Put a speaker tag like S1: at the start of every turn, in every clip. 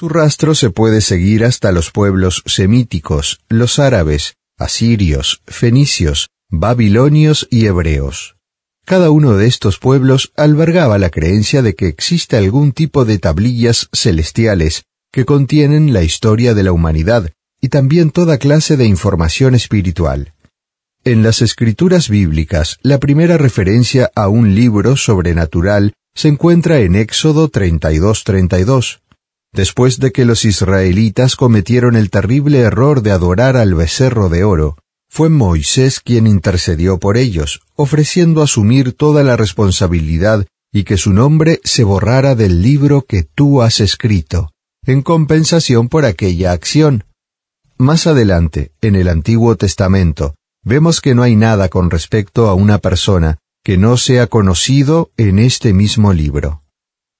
S1: Su rastro se puede seguir hasta los pueblos semíticos, los árabes, asirios, fenicios, babilonios y hebreos. Cada uno de estos pueblos albergaba la creencia de que existe algún tipo de tablillas celestiales que contienen la historia de la humanidad y también toda clase de información espiritual. En las escrituras bíblicas, la primera referencia a un libro sobrenatural se encuentra en Éxodo 32:32. Después de que los israelitas cometieron el terrible error de adorar al becerro de oro, fue Moisés quien intercedió por ellos, ofreciendo asumir toda la responsabilidad y que su nombre se borrara del libro que tú has escrito, en compensación por aquella acción. Más adelante, en el Antiguo Testamento, vemos que no hay nada con respecto a una persona que no sea conocido en este mismo libro.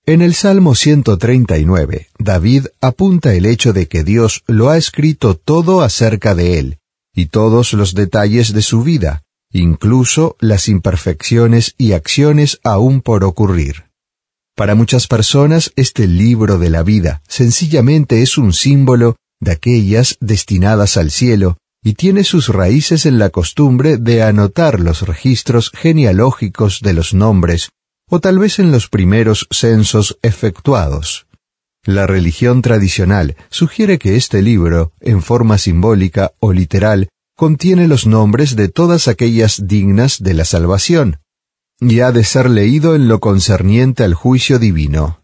S1: En el Salmo 139, David apunta el hecho de que Dios lo ha escrito todo acerca de él, y todos los detalles de su vida, incluso las imperfecciones y acciones aún por ocurrir. Para muchas personas este libro de la vida sencillamente es un símbolo de aquellas destinadas al cielo y tiene sus raíces en la costumbre de anotar los registros genealógicos de los nombres o tal vez en los primeros censos efectuados. La religión tradicional sugiere que este libro, en forma simbólica o literal, contiene los nombres de todas aquellas dignas de la salvación, y ha de ser leído en lo concerniente al juicio divino.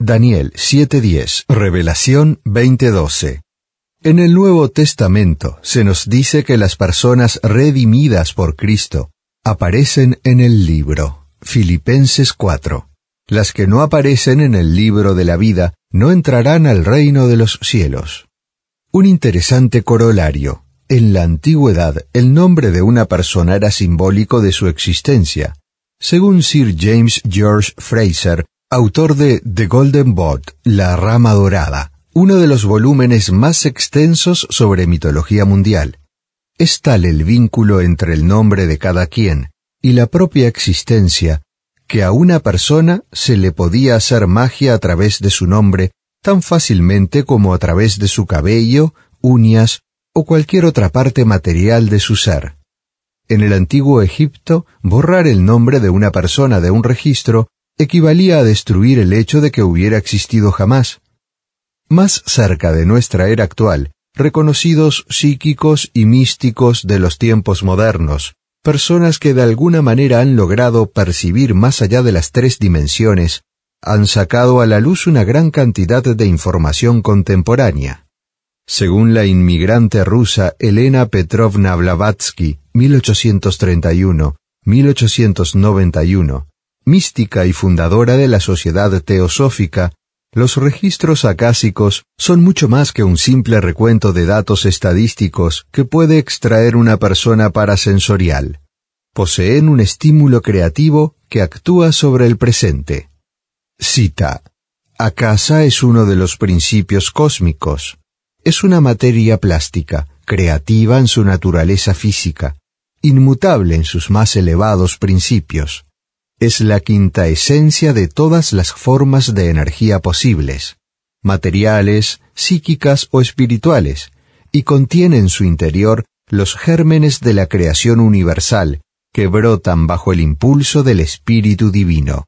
S1: Daniel 7:10, Revelación 20:12. En el Nuevo Testamento se nos dice que las personas redimidas por Cristo aparecen en el libro. Filipenses 4. Las que no aparecen en el libro de la vida no entrarán al reino de los cielos. Un interesante corolario. En la antigüedad, el nombre de una persona era simbólico de su existencia. Según Sir James George Fraser, autor de The Golden Bot, La Rama Dorada, uno de los volúmenes más extensos sobre mitología mundial. Es tal el vínculo entre el nombre de cada quien y la propia existencia que a una persona se le podía hacer magia a través de su nombre tan fácilmente como a través de su cabello, uñas o cualquier otra parte material de su ser. En el antiguo Egipto, borrar el nombre de una persona de un registro equivalía a destruir el hecho de que hubiera existido jamás. Más cerca de nuestra era actual, reconocidos psíquicos y místicos de los tiempos modernos, personas que de alguna manera han logrado percibir más allá de las tres dimensiones, han sacado a la luz una gran cantidad de información contemporánea. Según la inmigrante rusa Elena Petrovna Blavatsky, 1831-1891, mística y fundadora de la Sociedad Teosófica, los registros acásicos son mucho más que un simple recuento de datos estadísticos que puede extraer una persona parasensorial. Poseen un estímulo creativo que actúa sobre el presente. Cita. Akasa es uno de los principios cósmicos. Es una materia plástica, creativa en su naturaleza física, inmutable en sus más elevados principios es la quinta esencia de todas las formas de energía posibles, materiales, psíquicas o espirituales, y contiene en su interior los gérmenes de la creación universal, que brotan bajo el impulso del Espíritu Divino.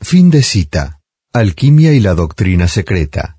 S1: Fin de cita. Alquimia y la doctrina secreta.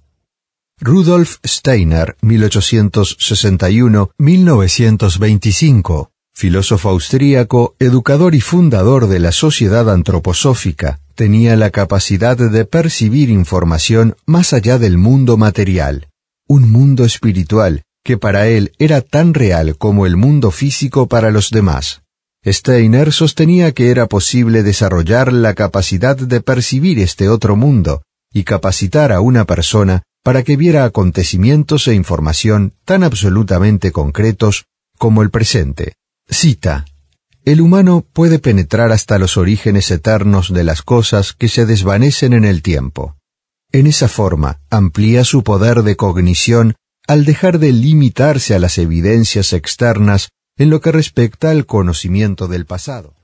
S1: Rudolf Steiner, 1861-1925 filósofo austríaco, educador y fundador de la Sociedad Antroposófica, tenía la capacidad de percibir información más allá del mundo material, un mundo espiritual que para él era tan real como el mundo físico para los demás. Steiner sostenía que era posible desarrollar la capacidad de percibir este otro mundo y capacitar a una persona para que viera acontecimientos e información tan absolutamente concretos como el presente. Cita. El humano puede penetrar hasta los orígenes eternos de las cosas que se desvanecen en el tiempo. En esa forma amplía su poder de cognición al dejar de limitarse a las evidencias externas en lo que respecta al conocimiento del pasado.